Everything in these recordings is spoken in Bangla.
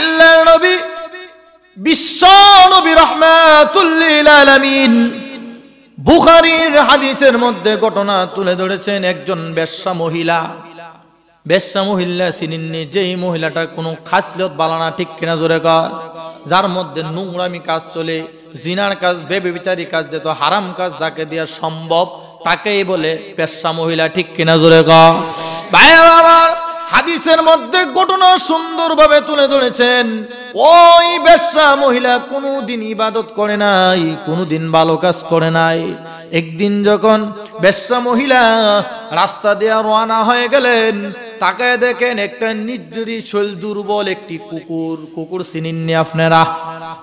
আল্লাহ নবী বিশ্ব নবী রহমাতুল্লিল আলামিন বুখারীর হাদিসের মধ্যে ঘটনা তুলে ধরেছেন একজন বেশ্যা মহিলা বেশ্যা মহিলা চিনিননি যেই মহিলাটার কোনো খাসলত বালানা ঠিক কিনা জোরে কর যার মধ্যে নোংরামি কাজ চলে জিনার কাজ বেবি বেবিচারি কাজ যেত হারাম কাজ যাকে দেওয়া সম্ভব তাকেই বলে পেশা মহিলা ঠিক কিনা জোরে কর ভাই আমার হাদিসের মধ্যে ঘটনা সুন্দরভাবে তুলে ধরেছেন ওই বেশ্যা মহিলা কোনোদিন ইবাদত করে নাই কোনোদিন ভালো কাজ করে নাই একদিন যখন বেশ্যা মহিলা রাস্তা দিয়ে রওনা হয়ে গেলেন তাকে দেখেন একটা নির্জরি শৈল দুর্বল একটি কুকুর কুকুর চিনিননি আপনারা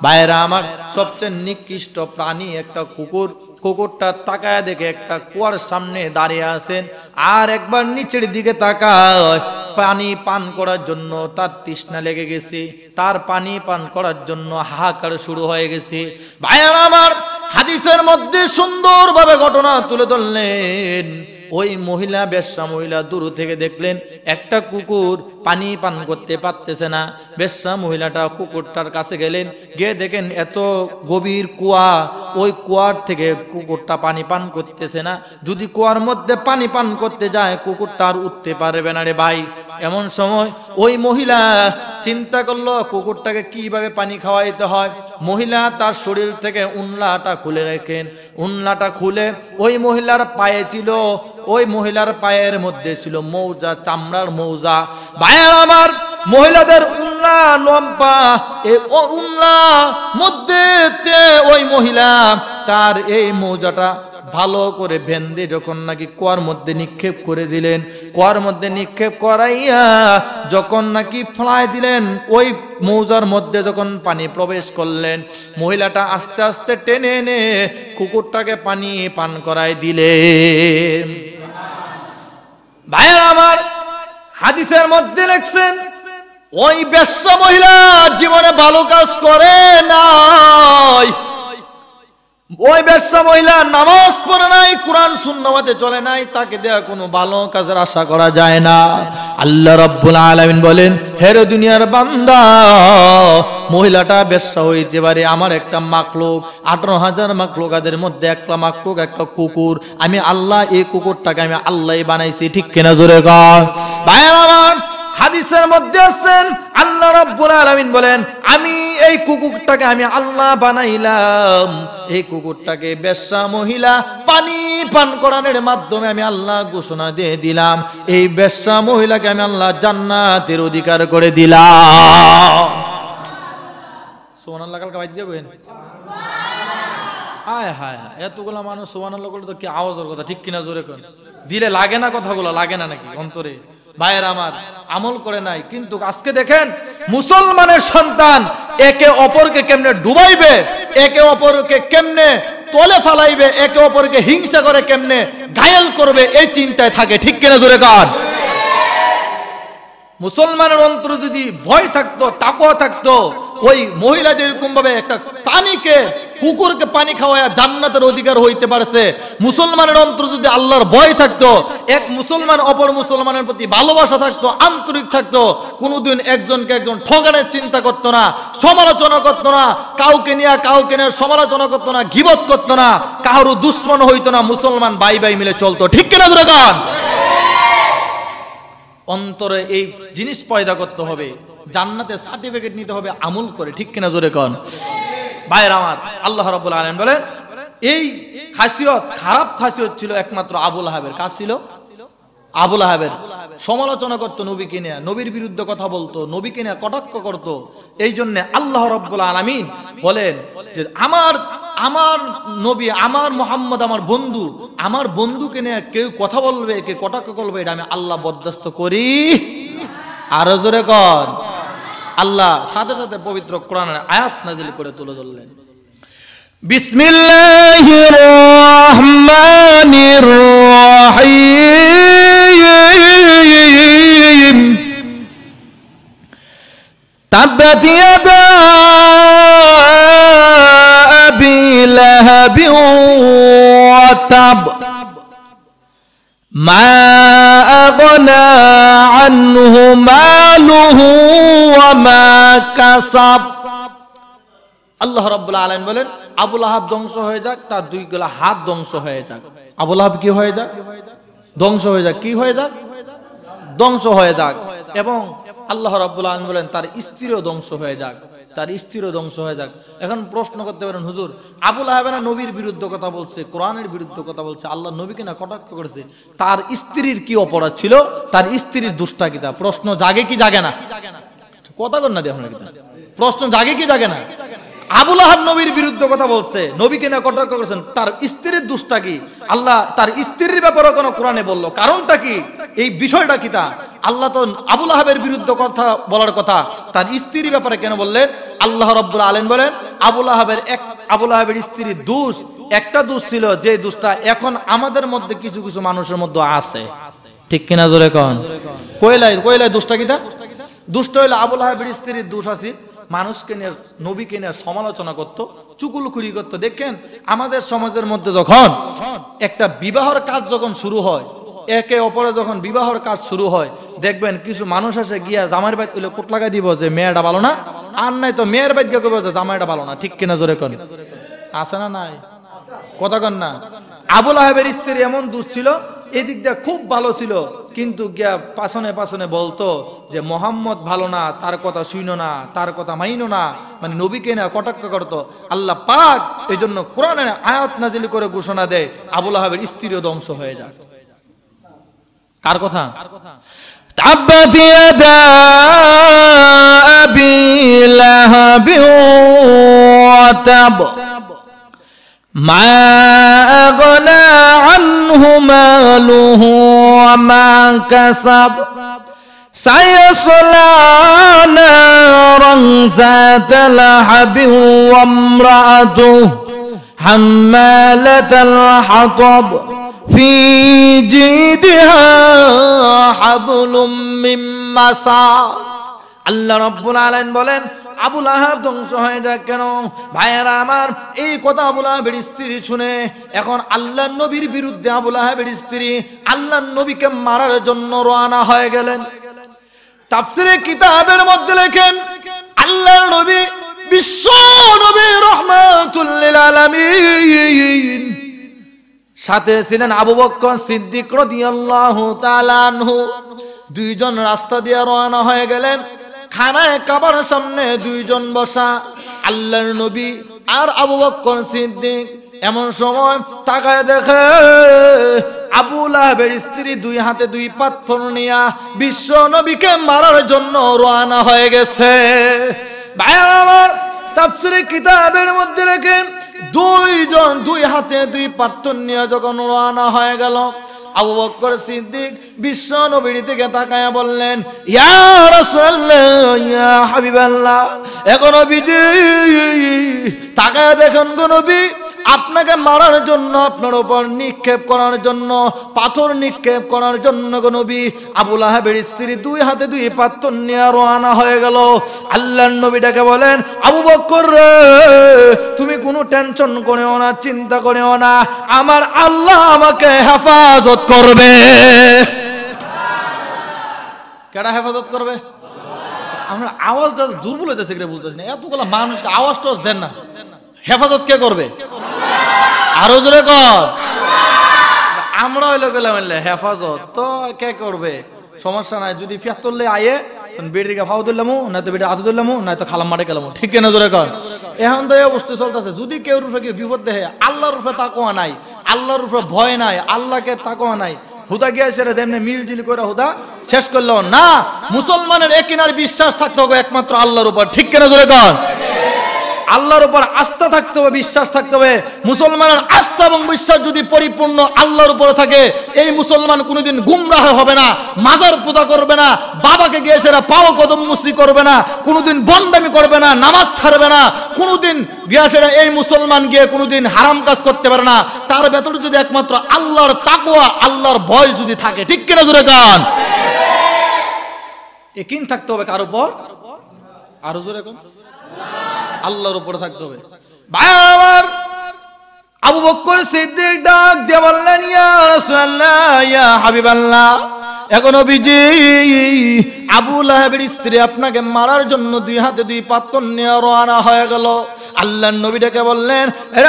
বাইরা আমার সবচেয়ে নিকৃষ্ট প্রাণী একটা কুকুর কুকুরটা তাকায় দেখে একটা কুয়ার সামনে দাঁড়িয়ে আছেন আর একবার নিচের দিকে তাকায় পানি পান করার জন্য তার তৃষ্ণা লেগে গেছে তার পানি পান করার জন্য হাহাকার শুরু হয়ে গেছে ভাইয়ার আমার হাদিসের মধ্যে সুন্দরভাবে ঘটনা তুলে ধরলেন ওই মহিলা বেশ্যা মহিলা দূর থেকে দেখলেন একটা কুকুর পানি পান করতে পারতেছে না বেশা মহিলাটা কুকুরটার কাছে গেলেন গিয়ে দেখেন এত গভীর কুয়া ওই কুয়ার থেকে কুকুরটা পানি পান করতেছে না যদি কুয়ার মধ্যে পানি পান করতে যায় কুকুরটা আর উঠতে পারবে না রে ভাই এমন সময় ওই মহিলা চিন্তা করলো কুকুরটাকে কিভাবে পানি খাওয়াইতে হয় মহিলা তার শরীর থেকে উনলাটা খুলে রাখেন উনলাটা খুলে ওই মহিলার পায়ে ছিল ওই মহিলার পায়ের মধ্যে ছিল মৌজা চামড়ার মৌজা ভাইয়ার হ্যাঁ, আমার মহিলাদের উল্লা লম্বা এই উল্লা মধ্যে ওই মহিলা তার এই মৌজাটা ভালো করে ভেন্দে যখন নাকি কর মধ্যে নিক্ষেপ করে দিলেন কর মধ্যে নিক্ষেপ করাইয়া যখন নাকি ফ্লায় দিলেন ওই মৌজার মধ্যে যখন পানি প্রবেশ করলেন মহিলাটা আস্তে আস্তে টেনে এনে কুকুরটাকে পানি পান করায় দিলেন ভাইয়ের আমার হাদিসের মধ্যে লেখছেন ওই বেশ্য মহিলা জীবনে ভালো কাজ করে নাই ওই ব্যবসা মহিলা নামাজ পড়ে নাই কোরআন শূন্যবাদে চলে নাই তাকে দেয়া কোনো ভালো কাজের আশা করা যায় না আল্লাহ রব্বুল আলমিন বলেন হেরো দুনিয়ার বান্দা মহিলাটা ব্যবসা হইতে পারে আমার একটা মাকলোক আঠারো হাজার আদের মধ্যে একটা মাকলোক একটা কুকুর আমি আল্লাহ এই কুকুরটাকে আমি আল্লাহ বানাইছি ঠিক কেনা জোরে কর হাদিসের মধ্যে আছেন আল্লাহ রব্বুল আলমিন বলেন আমি এই কুকুরটাকে আমি আল্লাহ বানাইলাম এই কুকুরটাকে বেশা মহিলা পানি পান করানোর মাধ্যমে আমি আল্লাহ ঘোষণা দিয়ে দিলাম এই বেশা মহিলাকে আমি আল্লাহ জান্নাতের অধিকার করে দিলাম সোমান আল্লাহ কাবাই দিয়ে বইন হায় হায় হায় এতগুলা মানুষ সোমান আল্লাহ করলে তো কি আওয়াজের কথা ঠিক কিনা জোরে কেন দিলে লাগে না কথাগুলো লাগে না নাকি অন্তরে ভাইয়ের আমার আমল করে নাই কিন্তু আজকে দেখেন মুসলমানের সন্তান একে অপরকে কেমনে ডুবাইবে একে অপরকে কেমনে তলে ফালাইবে একে অপরকে হিংসা করে কেমনে ঘায়াল করবে এই চিন্তায় থাকে ঠিক কিনা জোরে কার মুসলমানের অন্তর যদি ভয় থাকতো তাকুয়া থাকতো ওই মহিলা যেরকম ভাবে একটা প্রাণীকে কুকুরকে পানি খাওয়ায় জান্নাতের অধিকার হইতে পারছে মুসলমানের অন্তর যদি আল্লাহর ভয় থাকতো এক মুসলমান অপর মুসলমানের প্রতি ভালোবাসা থাকতো আন্তরিক থাকতো কোনোদিন একজনকে একজন ঠগানের চিন্তা করতো না সমালোচনা করতো না কাউকে নিয়ে কাউকে নিয়ে সমালোচনা করতো না গিবত করতো না কারো দুশ্মন হইতো না মুসলমান বাই বাই মিলে চলতো ঠিক কিনা গান অন্তরে এই জিনিস পয়দা করতে হবে জান্নাতে সার্টিফিকেট নিতে হবে আমল করে ঠিক কিনা জোরে কন ভাইয়ের আমার আল্লাহ রাবুল আলম বলেন এই খাসিয়ত খারাপ খাসিয়ত ছিল একমাত্র আবুল আহাবের কাজ ছিল আবুল আহাবের সমালোচনা করতো নবীকে নিয়ে নবীর বিরুদ্ধে কথা বলতো নবীকে নিয়ে কটাক্ষ করতো এই জন্য আল্লাহ রব্বুল আলমিন বলেন যে আমার আমার নবী আমার মোহাম্মদ আমার বন্ধু আমার বন্ধুকে নিয়ে কেউ কথা বলবে কে কটাক্ষ করবে এটা আমি আল্লাহ বরদাস্ত করি আরো জোরে কর আল্লাহ সাথে সাথে পবিত্র কোরআনের আয়াত নাজিল করে তুলে ধরলেন বিসমিল্লাহির রহমানির রহিম ما أغنى عنه ماله وما كسب আল্লাহ রব্বুল আলম বলেন আবুল আহাব ধ্বংস হয়ে যাক তার দুই গলা হাত ধ্বংস হয়ে যাক আবুল আহাব কি হয়ে যাক ধ্বংস হয়ে যাক কি হয়ে যাক ধ্বংস হয়ে যাক এবং আল্লাহ রব্বুল আলম বলেন তার স্ত্রীও ধ্বংস হয়ে যাক তার স্ত্রীরও ধ্বংস হয়ে যাক এখন প্রশ্ন করতে পারেন হুজুর আবুল আহবেনা নবীর বিরুদ্ধে কথা বলছে কোরআনের বিরুদ্ধে কথা বলছে আল্লাহ নবীকে না কটাক্ষ করেছে তার স্ত্রীর কি অপরাধ ছিল তার স্ত্রীর দুষ্টা কিতা প্রশ্ন জাগে কি জাগে না কথা কর না দিয়ে প্রশ্ন জাগে কি জাগে না আবুল আহাব নবীর বিরুদ্ধে কথা বলছে নবীকে না কটাক্ষ করেছেন তার স্ত্রীর দুষ্টা কি আল্লাহ তার স্ত্রীর ব্যাপারে কোন কোরআনে বললো কারণটা কি এই বিষয়টা কি তা আল্লাহ তো আবুল আহাবের বিরুদ্ধে কথা বলার কথা তার স্ত্রীর ব্যাপারে কেন বললেন আল্লাহ রব্বুল আলেন বলেন আবুল আহাবের এক আবুল আহাবের স্ত্রীর দোষ একটা দোষ ছিল যে দোষটা এখন আমাদের মধ্যে কিছু কিছু মানুষের মধ্যে আছে ঠিক কিনা জোরে কন কয়লায় কয়লায় দোষটা তা দুষ্ট হইলে আবুল আহাবের স্ত্রীর দোষ আছে মানুষকে নিয়ে নবীকে নিয়ে সমালোচনা করত খুলি করত দেখেন আমাদের সমাজের মধ্যে যখন একটা বিবাহর কাজ যখন শুরু হয় একে অপরে যখন বিবাহর কাজ শুরু হয় দেখবেন কিছু মানুষ আসে গিয়া জামার বাইত উলে কোট লাগাই দিব যে মেয়েটা ভালো না আর নাই তো মেয়ের বাইত গিয়ে যে জামাইটা ভালো না ঠিক কিনা জোরে কন আছে না নাই কথা কন না আবুল আহেবের স্ত্রী এমন দুধ ছিল এদিক দিয়ে খুব ভালো ছিল কিন্তু গিয়া পাছনে পাছনে বলতো যে মোহাম্মদ ভালো না তার কথা শুইনো না তার কথা মাইনো না মানে নবীকে না কটাক্ষ করতো আল্লাহ পাক এই জন্য কোরআনে আয়াত নাজিল করে ঘোষণা দেয় আবুল আহাবের স্ত্রীও ধ্বংস হয়ে যায় কার কথা تبت يدا ما أغنى عنه ماله وما كسب سيصلى نارا ذات لهب وامرأته حمالة الحطب في جيدها حبل من مسار الله رب العالمين بولين আবুল আহাব ধ্বংস হয়ে যাক কেন ভাইয়েরা আমার এই কথা আবুল আহাবের স্ত্রী শুনে এখন আল্লাহ নবীর বিরুদ্ধে আবুল আহাবের স্ত্রী আল্লাহ নবীকে মারার জন্য রওনা হয়ে গেলেন তাফসিরে কিতাবের মধ্যে লেখেন আল্লাহ নবী বিশ্ব নবী রহমাতুল্লিল আলামিন সাথে ছিলেন আবু বক্কর সিদ্দিক রদিয়াল্লাহু তাআলা আনহু দুইজন রাস্তা দিয়ে রওনা হয়ে গেলেন থানায় কাবার সামনে দুইজন বসা আল্লাহর নবী আর আবু বক্কর সিদ্দিক এমন সময় তাকায় দেখে আবু লাহাবের স্ত্রী দুই হাতে দুই পাথর নিয়া বিশ্ব নবীকে মারার জন্য রওনা হয়ে গেছে ভাইয়ার আমার তাপসিরে কিতাবের মধ্যে রেখে দুইজন দুই হাতে দুই পাথর নিয়ে যখন রওনা হয়ে গেল আবু বক্কর সিদ্দিক বিশ্ব নবীর দিকে তাকায় বললেন ইয়া রাসূলুল্লাহ ইয়া হাবিবাল্লাহ এখনো নবীজি তাকায়া দেখুন গো নবী আপনাকে মারার জন্য আপনার ওপর নিক্ষেপ করার জন্য পাথর নিক্ষেপ করার জন্য নবী আবুল আহাবের স্ত্রী দুই হাতে দুই পাথর নিয়ে রোয়ানা হয়ে গেল আল্লাহর ডাকে বলেন আবু বক্কর রে তুমি কোনো টেনশন করেও না চিন্তা করেও না আমার আল্লাহ আমাকে হেফাজত করবে কেডা হেফাজত করবে আমরা আওয়াজটা দুর্বল হইতেছে বুঝতেছি না এতগুলো মানুষকে আওয়াজ টস দেন না হেফাজত কে করবে আরো জোরে কর আমরা হইলো গেলাম হেফাজত তো কে করবে সমস্যা নাই যদি ফিয়াত তুললে আয়ে বেড়িকে ফাও তুললামু না তো বেড়ি আতু তুললামু না তো খালাম মারে গেলামু ঠিক কেন জোরে কর এখন তো এই অবস্থা চলতেছে যদি কেউ রূপে কি বিপদ দেহে আল্লাহর রূপে তাকোয়া নাই আল্লাহর রূপে ভয় নাই আল্লাহকে তাকোয়া নাই হুদা গিয়া সেরে তেমনি মিলজিল করে হুদা শেষ করলো না মুসলমানের একিনার বিশ্বাস থাকতে হবে একমাত্র আল্লাহর উপর ঠিক কেন জোরে কর আল্লাহর উপর আস্থা থাকতে হবে বিশ্বাস থাকতে হবে মুসলমানের আস্থা এবং বিশ্বাস যদি পরিপূর্ণ আল্লাহর উপরে থাকে এই মুসলমান কোনোদিন গুমরাহ হবে না মাদার পূজা করবে না বাবাকে গিয়ে সেরা পাও কদম মুসি করবে না কোনোদিন বন্ডামি করবে না নামাজ ছাড়বে না কোনোদিন গিয়া সেরা এই মুসলমান গিয়ে কোনোদিন হারাম কাজ করতে পারে না তার ভেতরে যদি একমাত্র আল্লাহর তাকুয়া আল্লাহর ভয় যদি থাকে ঠিক কিনা জোরে গান কিন থাকতে হবে কার উপর আরো জোরে কোন আল্লাহর উপরে থাকতে হবে ভাই আমার আবু বকর সিদ্দিক ডাক দিয়ে বললেন ইয়া রাসূলুল্লাহ ইয়া হাবিবাল্লাহ এখন অভিজি আবু লাহাবের স্ত্রী আপনাকে মারার জন্য দুই হাতে দুই পাত্তর নিয়ে রানা হয়ে গেল আল্লাহ নবীটাকে বললেন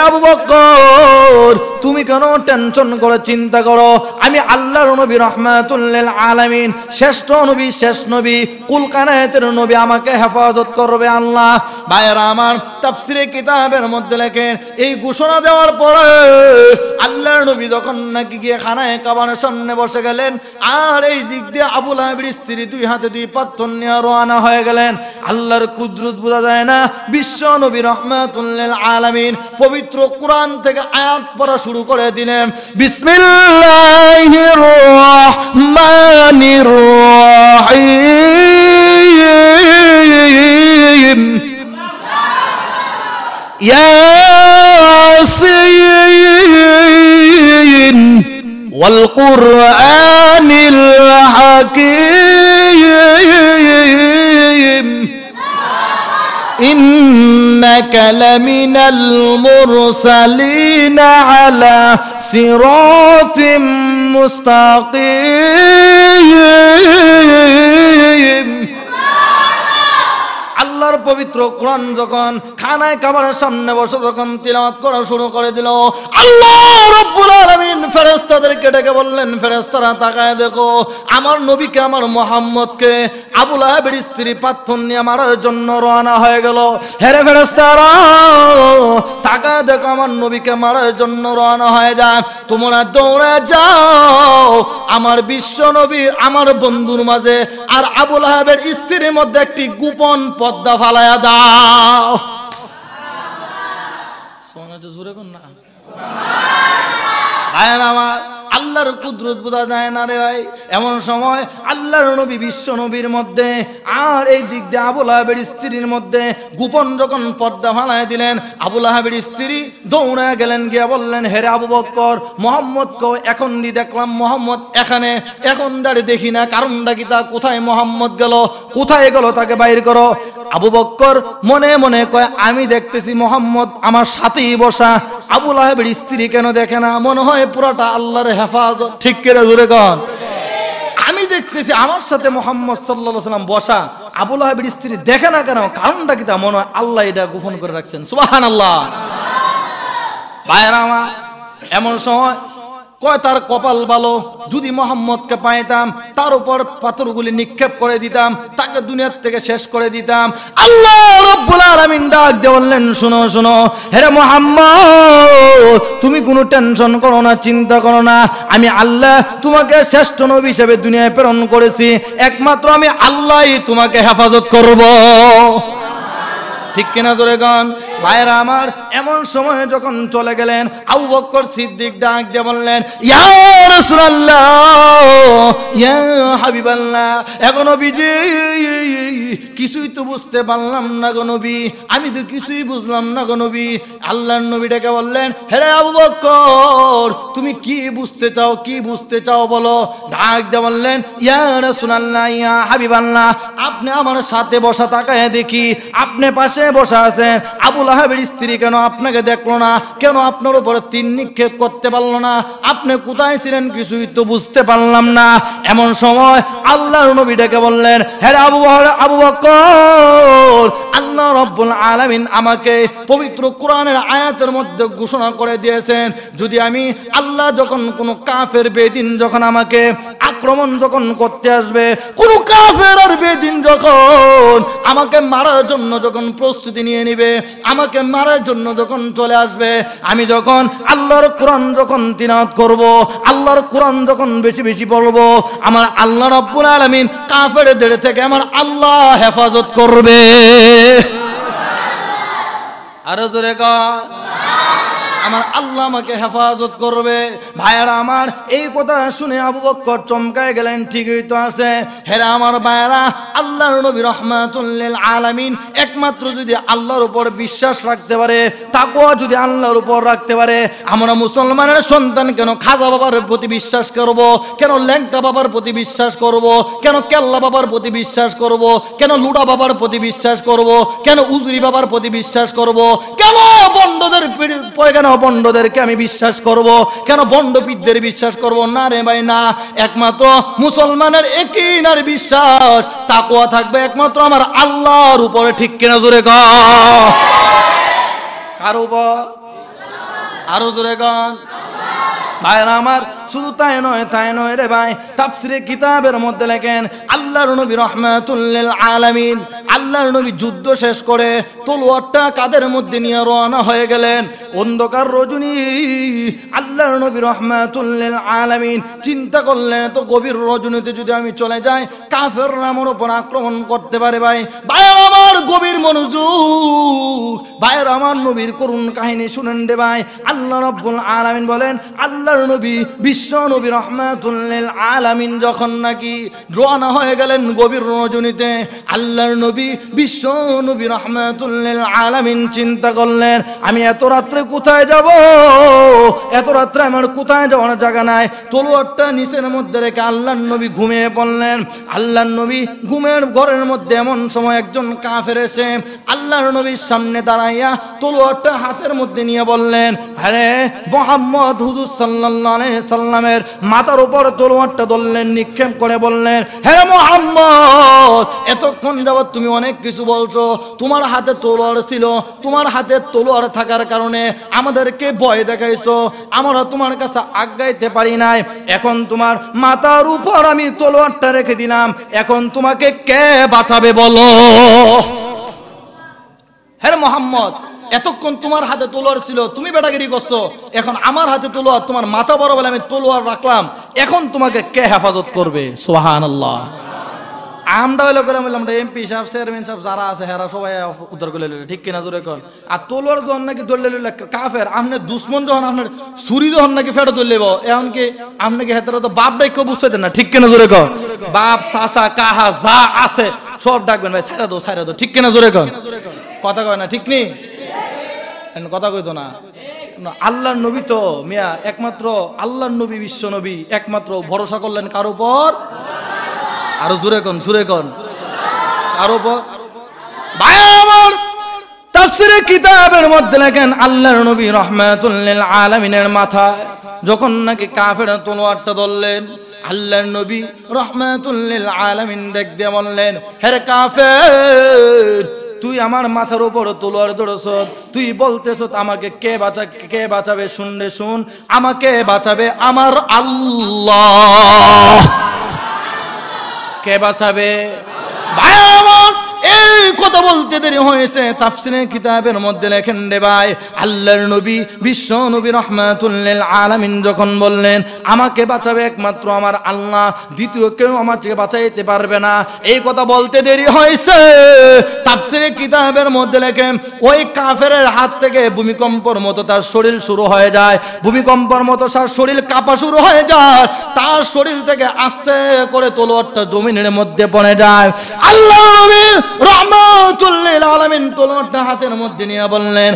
আবু বকর তুমি কেন টেনশন করে চিন্তা করো আমি আল্লাহর নবী রহমাতুল্লিল আলামিন শ্রেষ্ঠ নবী শেষ নবী কুলকানায়তের নবী আমাকে হেফাজত করবে আল্লাহ ভাইয়ের আমার তাফসিরে কিতাবের মধ্যে লেখেন এই ঘোষণা দেওয়ার পরে আল্লাহর নবী যখন নাকি গিয়ে খানায় কাবানের সামনে বসে গেলেন আর এই দিক দিয়ে আবুল লাহাবের স্ত্রী দুই হাতে যদি পাথর নিয়ে রোয়ানা হয়ে গেলেন আল্লাহর কুদরত বোঝা যায় না বিশ্ব নবী রহমাতুল্লিল আলমিন পবিত্র কোরআন থেকে আয়াত পড়া শুরু করে দিলেন বিসমিল্লাহ মানি والقرآن الحكيم لمن المرسلين على صراط مستقيم পবিত্র কোরআন যখন খানায় কামারের সামনে বসে যখন তিলাওয়াত করা শুরু করে দিল আল্লাহ রব্বুল আলামিন ফেরেশতাদেরকে ডেকে বললেন ফেরেশতারা তাকায় দেখো আমার নবীকে আমার মোহাম্মদকে আবুল আহাবের স্ত্রী পাথর নিয়ে আমার জন্য রওনা হয়ে গেল হেরে ফেরেশতারা তাকায় দেখো আমার নবীকে মারার জন্য রওনা হয়ে যায় তোমরা দৌড়ে যাও আমার বিশ্ব নবীর আমার বন্ধুর মাঝে আর আবুল আহাবের স্ত্রীর মধ্যে একটি গোপন পদ্মা ফালা ফালায়া দাও সোনা জোরে কর না আমার আল্লাহর কুদরত বোঝা যায় না রে ভাই এমন সময় আল্লাহর নবী বিশ্ব নবীর মধ্যে আর এই দিক দিয়ে আবুল আহাবের স্ত্রীর মধ্যে গোপন যখন পর্দা ফালায় দিলেন আবুল হাবির স্ত্রী দৌড়ে গেলেন গিয়ে বললেন হেরে আবু বক্কর মোহাম্মদ কো এখন দি দেখলাম মোহাম্মদ এখানে এখন দাঁড়ে দেখি না কারণটা কি তা কোথায় মোহাম্মদ গেল কোথায় গেল তাকে বাইর করো আবু বক্কর মনে মনে কয় আমি দেখতেছি মোহাম্মদ আমার সাথেই বসা আবুল আহাবের স্ত্রী কেন দেখে না মনে হয় পুরাটা আল্লাহর হেফাজত ঠিক কেনা দূরে কন আমি দেখতেছি আমার সাথে মোহাম্মদ সাল্লা সাল্লাম বসা আবুল হাবির স্ত্রী দেখে না কেন কারণটা কি তা মনে হয় আল্লাহ এটা গোপন করে রাখছেন সুবাহান আল্লাহ ভাইয়ের আমার এমন সময় কয় তার কপাল ভালো যদি মোহাম্মদকে পাইতাম তার উপর পাথরগুলি নিক্ষেপ করে দিতাম তাকে দুনিয়ার থেকে শেষ করে দিতাম আল্লাহ রব্বুল আলামিন ডাক দিয়ে বললেন শুনো শুনো হেরে মোহাম্মদ তুমি কোনো টেনশন করো না চিন্তা করো না আমি আল্লাহ তোমাকে শ্রেষ্ঠ নবী হিসেবে দুনিয়ায় প্রেরণ করেছি একমাত্র আমি আল্লাহই তোমাকে হেফাজত করব ঠিক কিনা জোরে গান ভাইরা আমার এমন সময়ে যখন চলে গেলেন আবু বক্কর সিদ্দিক ডাক দিয়ে বললেন ইয়া রাসূলুল্লাহ ইয়া হাবিবাল্লাহ এখন নবীজি কিছুই তো বুঝতে পারলাম না গো নবী আমি তো কিছুই বুঝলাম না গো নবী আল্লাহর নবী ডেকে বললেন হেরে আবু বক্কর তুমি কি বুঝতে চাও কি বুঝতে চাও বলো ডাক দিয়ে বললেন ইয়া রাসূলুল্লাহ ইয়া হাবিবাল্লাহ আপনি আমার সাথে বসা তাকায় দেখি আপনি পাশে বসা আছেন আবুল লাহাবের স্ত্রী কেন আপনাকে দেখলো না কেন আপনার উপরে তিন নিক্ষেপ করতে পারলো না আপনি কোথায় ছিলেন কিছুই তো বুঝতে পারলাম না এমন সময় আল্লাহ নবী ডেকে বললেন হ্যাঁ আবু আবু বকর আল্লাহ রব্বুল আলমিন আমাকে পবিত্র কোরআনের আয়াতের মধ্যে ঘোষণা করে দিয়েছেন যদি আমি আল্লাহ যখন কোনো কাফের বেদিন যখন আমাকে আক্রমণ যখন করতে আসবে কোনো কাফের আর বেদিন যখন আমাকে মারার জন্য যখন প্রস্তুতি নিয়ে নিবে আমাকে মারার জন্য যখন চলে আসবে আমি যখন আল্লাহর কোরআন যখন তিনাত করব আল্লাহর কোরআন যখন বেশি বেশি পড়ব আমার আল্লাহ রব্বুল আলমিন ধেড়ে থেকে আমার আল্লাহ হেফাজত করবে আরো জোরে কয় আমার আল্লাহ আমাকে হেফাজত করবে ভাইয়ারা আমার এই কথা শুনে আবু বক্কর চমকায় গেলেন ঠিকই তো আছে হেরা আমার ভাইয়ারা আল্লাহর নবী রহমাতুল্লিল আলামিন একমাত্র যদি আল্লাহর উপর বিশ্বাস রাখতে পারে তাকুয়া যদি আল্লাহর উপর রাখতে পারে আমরা মুসলমানের সন্তান কেন খাজা বাবার প্রতি বিশ্বাস করব কেন ল্যাংটা বাবার প্রতি বিশ্বাস করব কেন কেল্লা বাবার প্রতি বিশ্বাস করব কেন লুডা বাবার প্রতি বিশ্বাস করব কেন উজরি বাবার প্রতি বিশ্বাস করব কেন বন্ধদের কেন ভণ্ডদেরকে আমি বিশ্বাস করব। কেন ভণ্ডপীঠদের বিশ্বাস করব না রে ভাই না একমাত্র মুসলমানের একই নার বিশ্বাস তাকুয়া থাকবে একমাত্র আমার আল্লাহর উপরে ঠিক কিনা জোরে কারো আরো জোরে গান ভাইরা আমার শুধু তাই নয় তাই নয় রে ভাই তাফসিরে কিতাবের মধ্যে লেখেন আল্লাহর নবী রহমাতুল্লিল আলামিন আল্লাহর নবী যুদ্ধ শেষ করে তলোয়ারটা কাদের মধ্যে নিয়ে রওনা হয়ে গেলেন অন্ধকার রজনী আল্লাহর নবী রহমাতুল্লিল আলামিন চিন্তা করলেন তো গভীর রজনীতে যদি আমি চলে যাই কাফের আমার উপর আক্রমণ করতে পারে ভাই ভাইয়ের আমার গভীর মনোযোগ ভাইয়ের আমার নবীর করুণ কাহিনী শুনেন রে ভাই আল্লাহ রব্বুল আলামিন বলেন আল্লাহর নবী বিশ্ব নবী রহমাতুল্লিল আলামিন যখন নাকি রওনা হয়ে গেলেন গভীর রজনীতে আল্লাহর নবী নবী বিশ্ব নবী রহমাতুল্লিল আলামিন চিন্তা করলেন আমি এত রাত্রে কোথায় যাব এত রাত্রে আমার কোথায় যাওয়ার জায়গা নাই তলোয়ারটা নিচের মধ্যে রেখে আল্লাহ নবী ঘুমিয়ে পড়লেন আল্লাহ নবী ঘুমের ঘরের মধ্যে এমন সময় একজন কাফের এসে আল্লাহ নবীর সামনে দাঁড়াইয়া তলোয়ারটা হাতের মধ্যে নিয়ে বললেন হ্যাঁ মোহাম্মদ হুজুর সাল্লাহ সাল্লামের মাথার উপর তলোয়ারটা ধরলেন নিক্ষেপ করে বললেন হ্যাঁ মোহাম্মদ এতক্ষণ যাবৎ তুমি তুমি অনেক কিছু বলছো তোমার হাতে তলোয়ার ছিল তোমার হাতে তলোয়ার থাকার কারণে আমাদেরকে ভয় দেখাইছো আমরা তোমার কাছে আজ্ঞাইতে পারি নাই এখন তোমার মাতার উপর আমি তলোয়ারটা রেখে দিলাম এখন তোমাকে কে বাঁচাবে বলো হ্যাঁ মোহাম্মদ এতক্ষণ তোমার হাতে তলোয়ার ছিল তুমি বেটাগিরি করছো এখন আমার হাতে তলোয়ার তোমার মাথা বড় বলে আমি তলোয়ার রাখলাম এখন তোমাকে কে হেফাজত করবে সোহান আল্লাহ আমরা হইলো আমরা এমপি সাহেব চেয়ারম্যান সাহেব যারা আছে হেরা সবাই উদ্ধার করে ঠিক কিনা জোরে কন আর নাকি দৌড়লে লইল কাফের দুশ্মন যখন আপনার ছুরি যখন নাকি ফেটা দৌড়লেব এমনকি আপনাকে তো বাপ না ঠিক কিনা জোরে কন বাপ সাসা কাহা যা আছে সব ডাকবেন ভাই সাইরা দো সাইরা দো ঠিক কিনা জোরে কন কথা কয় না ঠিক নি কথা কইতো না আল্লাহর নবী তো মিয়া একমাত্র আল্লাহর নবী বিশ্ব নবী একমাত্র ভরসা করলেন কার উপর আরো জুরে কন জুরে কন আরো ভাই আমার তাফসিরে কিতাবের মধ্যে লেখেন আল্লাহর নবী রহমাতুল্লিল আলামিনের মাথা যখন নাকি কাফের তলোয়ারটা ধরলেন আল্লাহর নবী রহমাতুল্লিল আলামিন দেখ দিয়ে বললেন হেরে কাফের তুই আমার মাথার উপর তোলোয়ার ধরেছ তুই বলতেছ আমাকে কে বাঁচা কে বাঁচাবে শুনলে শুন আমাকে বাঁচাবে আমার আল্লাহ কে বাঁচাবে ভাই এই কথা বলতে দেরি হয়েছে তাফসিরের কিতাবের মধ্যে লেখেন রে ভাই আল্লাহর নবী বিশ্ব নবী রহমাতুল্লিল আলামিন যখন বললেন আমাকে বাঁচাবে একমাত্র আমার আল্লাহ দ্বিতীয় কেউ আমাকে বাঁচাইতে পারবে না এই কথা বলতে দেরি হয়েছে তাফসিরের কিতাবের মধ্যে লেখেন ওই কাফের হাত থেকে ভূমিকম্পর মতো তার শরীর শুরু হয়ে যায় ভূমিকম্পর মতো তার শরীর কাঁপা শুরু হয়ে যায় তার শরীর থেকে আস্তে করে তলোয়ারটা জমিনের মধ্যে পড়ে যায় আল্লাহ নবী হাতের মধ্যে নিয়ে বললেন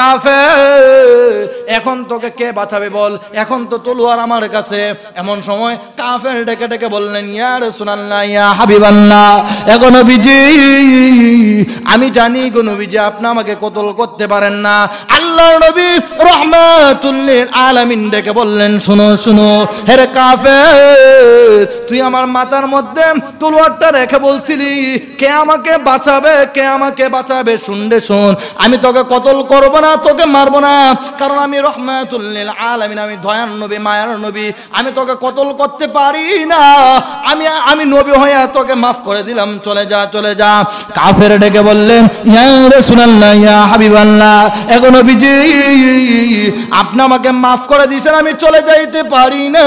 কাফে এখন তোকে কে বাঁচাবে বল এখন তো আমার কাছে এমন সময় কাফের ডেকে ডেকে বললেন এখনো আমি জানি গো আপনি আমাকে কতল করতে পারেন না আল্লাহ নবী রহমাতুল্লিল আলামিন ডেকে বললেন শুনো শুনো হেরে কাফের তুই আমার মাথার মধ্যে তলোয়ারটা রেখে বলছিলি কে আমাকে বাঁচাবে কে আমাকে বাঁচাবে শুনলে শোন আমি তোকে কতল করব না তোকে মারবো না কারণ আমি রহমায়তুল্লিল আলামিন আমি দয়ার নবী মায়ার নবী আমি তোকে কতল করতে পারি না আমি আমি নবী হয়ে তোকে মাফ করে দিলাম চলে যা চলে যা কাফের ডেকে বললেন ইয়া রাসূলুল্লাহ ইয়া হাবিবাল্লাহ এখন নবীজি আপনি আমাকে মাফ করে দিয়েছেন আমি চলে যাইতে পারি না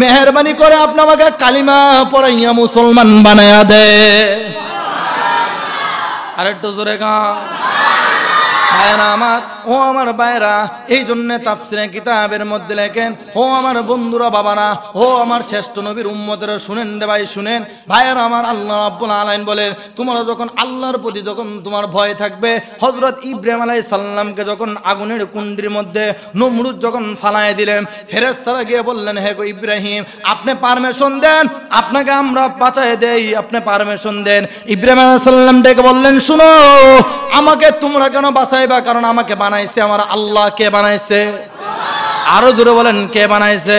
মেহরবানি করে আপনি আমাকে কালিমা পড়াইয়া মুসলমান বানায়া দেয় আর একটু জোরে গান ভাইরা আমার ও আমার এই জন্য কিতাবের মধ্যে লেখেন ও আমার বন্ধুরা বাবারা ও আমার শ্রেষ্ঠ নবীর শুনেন রে ভাই শুনেন আমার আল্লাহ আব্বুল আলাইন বলেন তোমরা যখন আল্লাহর প্রতি যখন তোমার ভয় থাকবে হজরত ইব্রাহিম আলাই সাল্লামকে যখন আগুনের কুণ্ডির মধ্যে নমরুদ যখন ফালায় দিলেন ফেরেস্তারা গিয়ে বললেন হে গো ইব্রাহিম আপনি পারমিশন দেন আপনাকে আমরা বাঁচায় দেই আপনি পারমিশন দেন ইব্রাহিম আলাই সাল্লাম ডেকে বললেন শুনো আমাকে তোমরা কেন বাঁচায় চাইবা কারণ আমাকে বানাইছে আমার আল্লাহ কে বানাইছে আরো জোরে বলেন কে বানাইছে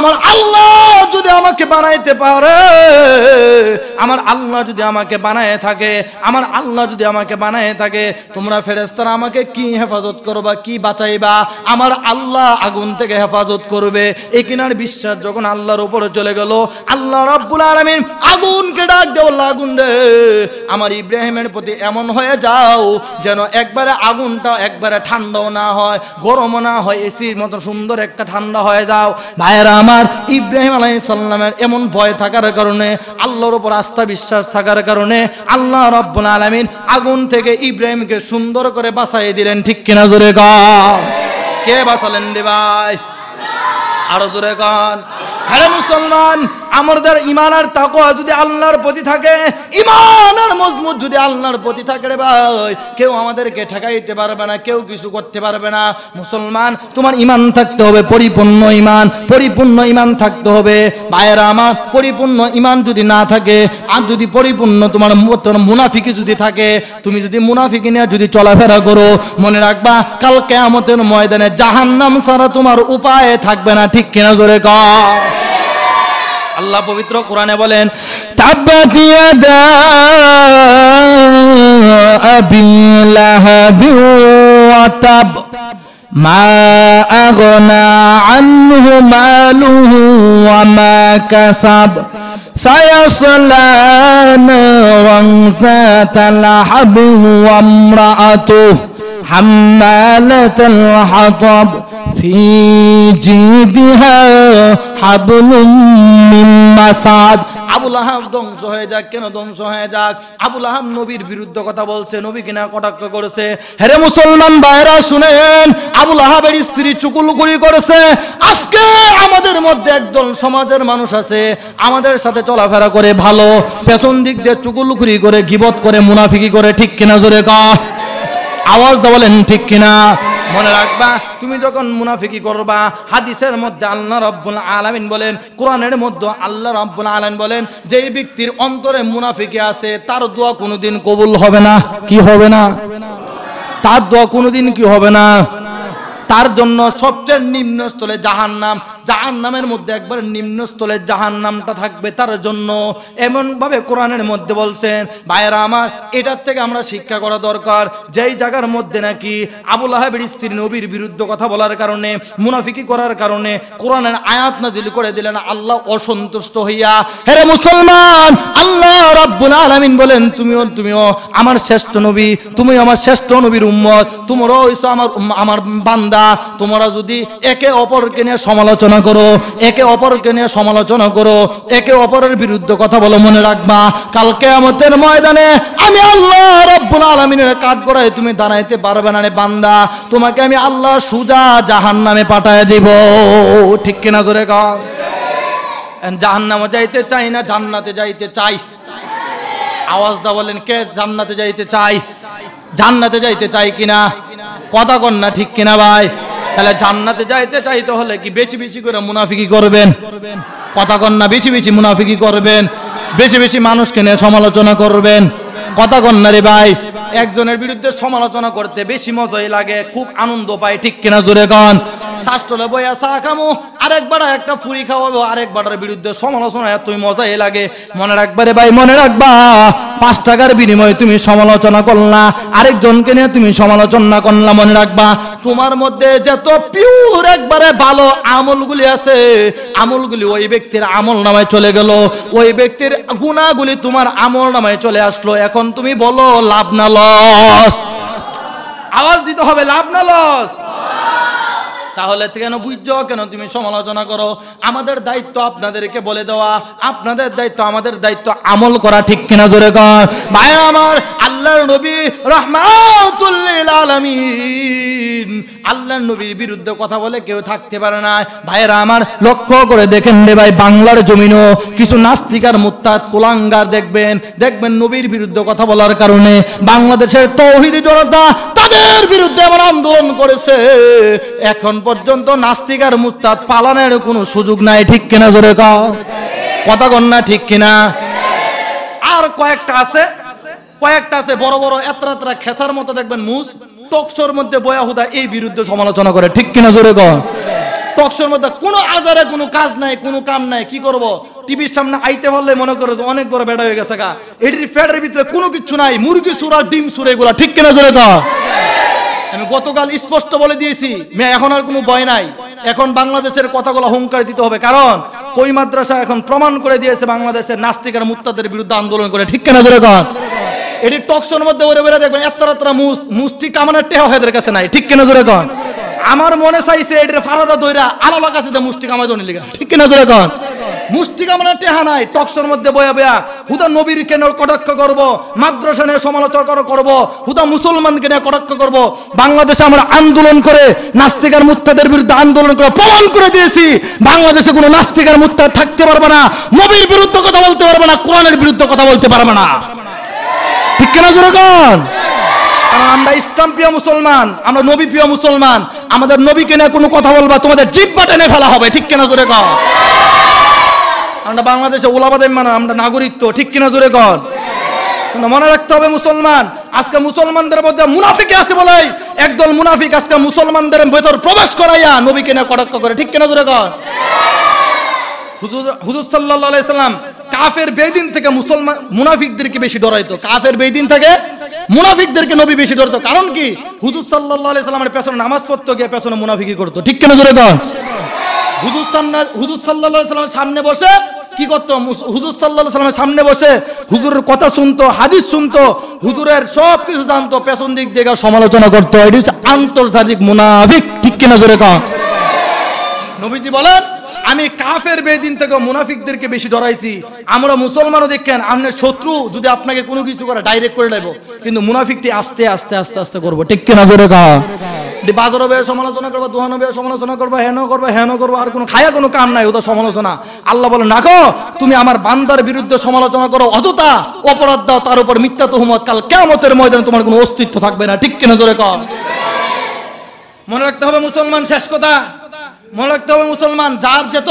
আমার আল্লাহ যদি আমাকে বানাইতে পারে আমার আল্লাহ যদি আমাকে বানায় থাকে আমার আল্লাহ যদি আমাকে বানায় থাকে তোমরা ফেরেস্তারা আমাকে কি হেফাজত করবা কি বাঁচাইবা আমার আল্লাহ আগুন থেকে হেফাজত করবে এ কিনার বিশ্বাস যখন আল্লাহর উপরে চলে গেল আল্লাহ রব্বুল আলমিন আগুনকে ডাক দেও আগুন রে আমার ইব্রাহিমের প্রতি এমন হয়ে যাও যেন একবারে আগুনটা একবারে ঠান্ডাও না হয় গরমও না হয় এসির মতো সুন্দর একটা ঠান্ডা হয়ে যাও ভাইয়েরা আমার ইব্রাহিম আলাইসাল্লামের এমন ভয় থাকার কারণে আল্লাহর ওপর আস্থা বিশ্বাস থাকার কারণে আল্লাহ রব্বুল আলমিন আগুন থেকে ইব্রাহিমকে সুন্দর করে বাঁচাই দিলেন ঠিক কিনা জোরে কন কে বাঁচালেন রে ভাই আরো জোরে কন হ্যাঁ মুসলমান আমাদের ইমান আর তাকোয়া যদি আল্লাহর প্রতি থাকে ইমান আর মজবুত যদি আল্লাহর প্রতি থাকে রে ভাই কেউ আমাদেরকে ঠেকাইতে পারবে না কেউ কিছু করতে পারবে না মুসলমান তোমার ইমান থাকতে হবে পরিপূর্ণ ইমান পরিপূর্ণ ইমান থাকতে হবে ভাইয়েরা আমার পরিপূর্ণ ইমান যদি না থাকে আর যদি পরিপূর্ণ তোমার মুনাফিকি যদি থাকে তুমি যদি মুনাফিকি নিয়ে যদি চলাফেরা করো মনে রাখবা কাল কেয়ামতের ময়দানে জাহান্নাম ছাড়া তোমার উপায়ে থাকবে না ঠিক কিনা জোরে কর আল্লাহ পবিত্র কোরআনে বলেন তাব্বাতিয়া দা আবি লাহাবি ওয়া তাব মা আগনা আনহু মালুহু ওয়া মা কাসাব سيصلى نارا ذات لهب وامرأته حمالة الحطب في جيدها حبل من مسعد আবুল আহাম ধ্বংস হয়ে যাক কেন ধ্বংস হয়ে যাক আবুল আহাম নবীর বিরুদ্ধে কথা বলছে নবী কিনা কটাক্ষ করেছে হেরে মুসলমান ভাইরা শুনেন আবুল আহাবের স্ত্রী চুকুল করি করেছে আজকে আমাদের মধ্যে একদল সমাজের মানুষ আছে আমাদের সাথে চলাফেরা করে ভালো পেছন দিক দিয়ে চুকুল করে গিবত করে মুনাফিকি করে ঠিক কিনা জোরে কা আওয়াজ দা বলেন ঠিক কিনা মনে রাখবা তুমি যখন মুনাফিকি করবা হাদিসের মধ্যে আল্লাহ রব্বুল আলামিন বলেন কোরআনের মধ্যে আল্লাহ রব্বুল আলামিন বলেন যেই ব্যক্তির অন্তরে মুনাফিকি আছে তার দোয়া কোনোদিন কবুল হবে না কি হবে না তার দোয়া কোনোদিন কি হবে না তার জন্য সবচেয়ে নিম্নস্থলে জাহান্নাম জাহান নামের মধ্যে একবার নিম্নস্থলে জাহান নামটা থাকবে তার জন্য এমনভাবে কোরআনের মধ্যে বলছেন ভাইয়েরা আমার এটার থেকে আমরা শিক্ষা করা দরকার যেই জায়গার মধ্যে নাকি আবুল আহাবের স্ত্রী নবীর বিরুদ্ধে কথা বলার কারণে মুনাফিকি করার কারণে কোরআনের আয়াত নাজিল করে দিলেন আল্লাহ অসন্তুষ্ট হইয়া হেরে মুসলমান আল্লাহ রাব্বুল আলামিন বলেন তুমিও তুমিও আমার শ্রেষ্ঠ নবী তুমি আমার শ্রেষ্ঠ নবীর উম্মত তোমরাও হইছো আমার আমার বান্দা তোমরা যদি একে অপরকে নিয়ে সমালোচনা আলোচনা করো একে অপরকে নিয়ে সমালোচনা করো একে অপরের বিরুদ্ধে কথা বলো মনে রাখবা কালকে আমাদের ময়দানে আমি আল্লাহ রব্বুল আলমিনের কাঠ গড়ায় তুমি দাঁড়াইতে পারবে না রে বান্দা তোমাকে আমি আল্লাহ সুজা জাহান নামে পাঠায় দিব ঠিক কিনা জোরে কম জাহান্নামে যাইতে চাই না জান্নাতে যাইতে চাই আওয়াজ বলেন কে জান্নাতে যাইতে চাই জান্নাতে যাইতে চাই কিনা কথা কন না ঠিক কিনা ভাই তাহলে জান্নাতে যাইতে চাইতে হলে কি বেশি বেশি করে মুনাফিকি করবেন কথা কন্যা বেশি বেশি মুনাফিকি করবেন বেশি বেশি মানুষকে নিয়ে সমালোচনা করবেন কথা কন্যা রে ভাই একজনের বিরুদ্ধে সমালোচনা করতে বেশি মজাই লাগে খুব আনন্দ পায় ঠিক কিনা জোরে কন শাস্ত্রলে বইয়া চা খামো আরেকবার একটা ফুরি খাওয়াবো বাড়ার বিরুদ্ধে সমালোচনা তুমি মজাই লাগে মনে রাখবারে ভাই মনে রাখবা পাঁচ টাকার বিনিময়ে তুমি সমালোচনা করলা আরেকজনকে নিয়ে তুমি সমালোচনা করলা মনে রাখবা তোমার মধ্যে যত পিওর একবারে ভালো আমলগুলি আছে আমলগুলি ওই ব্যক্তির আমল নামায় চলে গেল ওই ব্যক্তির গুণাগুলি তোমার আমল নামায় চলে আসলো এখন তুমি বলো লাভ না লস আওয়াজ দিতে হবে লাভ না লস তাহলে কেন বুঝছো কেন তুমি সমালোচনা করো আমাদের দায়িত্ব আপনাদেরকে বলে দেওয়া আপনাদের দায়িত্ব আমাদের দায়িত্ব আমল করা ঠিক কিনা জোরে কর ভাই আমার আল্লাহর নবী রহমাতুল্লিল আলামিন আল্লাহর নবীর বিরুদ্ধে কথা বলে কেউ থাকতে পারে না ভাইরা আমার লক্ষ্য করে দেখেন রে ভাই বাংলার জমিনও কিছু নাস্তিকার মুত্তাদ কুলাঙ্গার দেখবেন দেখবেন নবীর বিরুদ্ধে কথা বলার কারণে বাংলাদেশের তৌহিদি জনতা তাদের বিরুদ্ধে আমার আন্দোলন করেছে এখন পর্যন্ত নাস্তিক আর মুস্তাদ পালনের কোনো সুযোগ নাই ঠিক কিনা জোরে কথা কন না ঠিক কিনা আর কয়েকটা আছে কয়েকটা আছে বড় বড় এত্রা এত্রা খেসার মতো দেখবেন মুস টকসর মধ্যে বয়াহুদা এই বিরুদ্ধে সমালোচনা করে ঠিক কিনা জোরে কন টকসর মধ্যে কোনো আজারে কোনো কাজ নাই কোনো কাম নাই কি করব টিভির সামনে আইতে পারলে মনে করে যে অনেক বড় বেড়া হয়ে গেছে গা এটির ফ্যাটের ভিতরে কোনো কিছু নাই মুরগি সুরা ডিম সুরে এগুলা ঠিক কিনা জোরে কন আমি গতকাল স্পষ্ট বলে দিয়েছি মেয়ে এখন আর কোনো ভয় নাই এখন বাংলাদেশের কথাগুলো হুঙ্কার দিতে হবে কারণ কই মাদ্রাসা এখন প্রমাণ করে দিয়েছে বাংলাদেশের নাস্তিক আর মুক্তাদের বিরুদ্ধে আন্দোলন করে ঠিক কেনা ধরে কন এটি টকশোর মধ্যে ওরে বেড়ে দেখবেন এত্তার এত্তারা মুস মুসটি কামানের টেহা এদের কাছে নাই ঠিক কেনা ধরে কন আমার মনে চাইছে এটির ফারাদা দৈরা আলাদা কাছে মুষ্টি কামাই দনি ঠিক কিনা জোরে কন মুষ্টিকা মানে নাই মধ্যে নবীর কেন কটাক্ষ করব সমালোচনা বাংলাদেশে আমরা আন্দোলন করে মুক্তাদের বিরুদ্ধে আন্দোলন করে দিয়েছি বাংলাদেশে কোনো মুক্তা থাকতে পারবে না নবীর বিরুদ্ধে কথা বলতে পারবে না কোরআনের বিরুদ্ধে কথা বলতে পারবে না ঠিক কেনা জোরকন কারণ আমরা ইসলাম প্রিয় মুসলমান আমরা নবী প্রিয় মুসলমান আমাদের নবী নিয়ে কোনো কথা বলবা তোমাদের জিব্বা টেনে ফেলা হবে ঠিক কেনা জোরে কর আমরা বাংলাদেশে ওলাবাদের মানা আমরা নাগরিক তো ঠিক কিনা জোরে কর মনে রাখতে হবে মুসলমান আজকে মুসলমানদের মধ্যে মুনাফিকে আছে বলাই একদল মুনাফিক আজকে মুসলমানদের ভেতর প্রবেশ করাইয়া নবী কেনা কটাক্ষ করে ঠিক কিনা জোরে কর হুজুর সাল্লাহ কাফের বেদিন থেকে মুসলমান মুনাফিকদেরকে বেশি ডরাইতো কাফের বেদিন থেকে মুনাফিকদেরকে নবী বেশি ডরতো কারণ কি হুজুর সাল্লাহ সাল্লামের পেছনে নামাজ পড়তো গিয়ে পেছনে মুনাফিকি করতো ঠিক কেন জোরে কর হুজুর সামনে হুজুর সাল্লাহ সামনে বসে কি করতো হুজুর সাল্লা সাল্লামের সামনে বসে হুজুরের কথা শুনতো হাদিস শুনতো হুজুরের সব কিছু জানতো পেছন দিক দিয়ে সমালোচনা করতো এটি হচ্ছে আন্তর্জাতিক মুনাফিক ঠিক কিনা জোরে কন নবীজি বলেন আমি কাফের বেদিন থেকে মুনাফিকদেরকে বেশি ডরাইছি আমরা মুসলমানও দেখেন আপনার শত্রু যদি আপনাকে কোনো কিছু করে ডাইরেক্ট করে নেব কিন্তু মুনাফিকটি আস্তে আস্তে আস্তে আস্তে করবো ঠিক কিনা জোরে কা বাজার বেয়ে সমালোচনা করবা দুহানো বেয়ে সমালোচনা করবা হেন করবা হেন করবা আর কোনো খায়া কোনো কাম নাই ওটা সমালোচনা আল্লাহ বলে নাকো তুমি আমার বান্দার বিরুদ্ধে সমালোচনা করো অযথা অপরাধ দাও তার উপর মিথ্যা তহমত কাল কেমতের ময়দানে তোমার কোনো অস্তিত্ব থাকবে না ঠিক কিনা জোরে কর মনে রাখতে হবে মুসলমান শেষ কথা মনে রাখতে হবে মুসলমান যার যেত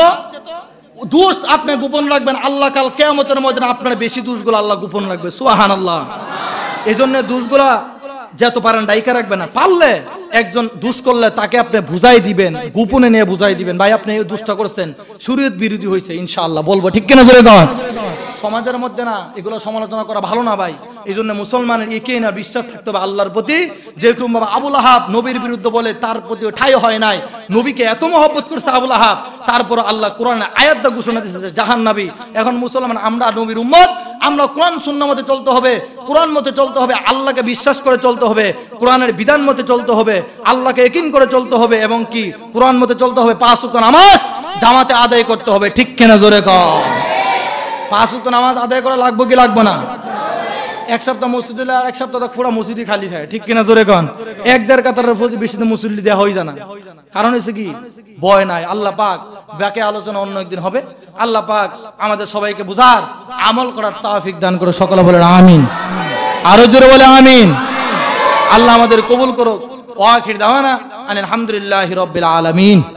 দোষ আপনি গোপন রাখবেন আল্লাহ কাল কেমতের ময়দানে আপনার বেশি দোষগুলো আল্লাহ গোপন রাখবে সুহান আল্লাহ এই জন্য দোষগুলা যত পারেন ডাইকা রাখবে না পারলে একজন দুষ করলে তাকে আপনি বুঝাই দিবেন গোপনে নিয়ে বুঝাই দিবেন ভাই আপনি এই দুষ্টা করেছেন শরীয়ত বিরোধী হয়েছে ইনশাআল্লাহ বলবো ঠিক কিনা জোরে গন সমাজের মধ্যে না এগুলো সমালোচনা করা ভালো না ভাই এই জন্য মুসলমানের একে না বিশ্বাস থাকতে হবে আল্লাহর প্রতি যেরকম ভাবে আবুল আহাব নবীর বিরুদ্ধে বলে তার প্রতি ঠাই হয় নাই নবীকে এত মহব্বত করছে আবুল আহাব তারপর আল্লাহ কোরআন আয়াতটা ঘোষণা দিয়েছে জাহান নাবি এখন মুসলমান আমরা নবীর উম্মত আমরা কোরআন শূন্য মতে চলতে হবে কোরআন মতে চলতে হবে আল্লাহকে বিশ্বাস করে চলতে হবে কোরআনের বিধান মতে চলতে হবে আল্লাহকে একিন করে চলতে হবে এবং কি কোরআন মতে চলতে হবে পাঁচ উত্তর নামাজ জামাতে আদায় করতে হবে ঠিক কেনা জোরে কম পাঁচ উক্ত নামাজ আদায় করা লাগবে কি লাগবে না এক সপ্তাহ মসজিদ আর এক সপ্তাহ পুরো মসজিদই খালি থাকে ঠিক কিনা জোরে কন এক দেড় কাতারের প্রতি বেশি মুসল্লি দেওয়া হয় জানা কারণ হচ্ছে কি ভয় নাই আল্লাহ পাক ব্যাকে আলোচনা অন্য একদিন হবে আল্লাহ পাক আমাদের সবাইকে বুঝার আমল করার তাফিক দান করে সকলে বলে আমিন আরো জোরে বলে আমিন আল্লাহ আমাদের কবুল করুক ওয়াখির দাওয়ানা আলহামদুলিল্লাহ রব্বিল আলামিন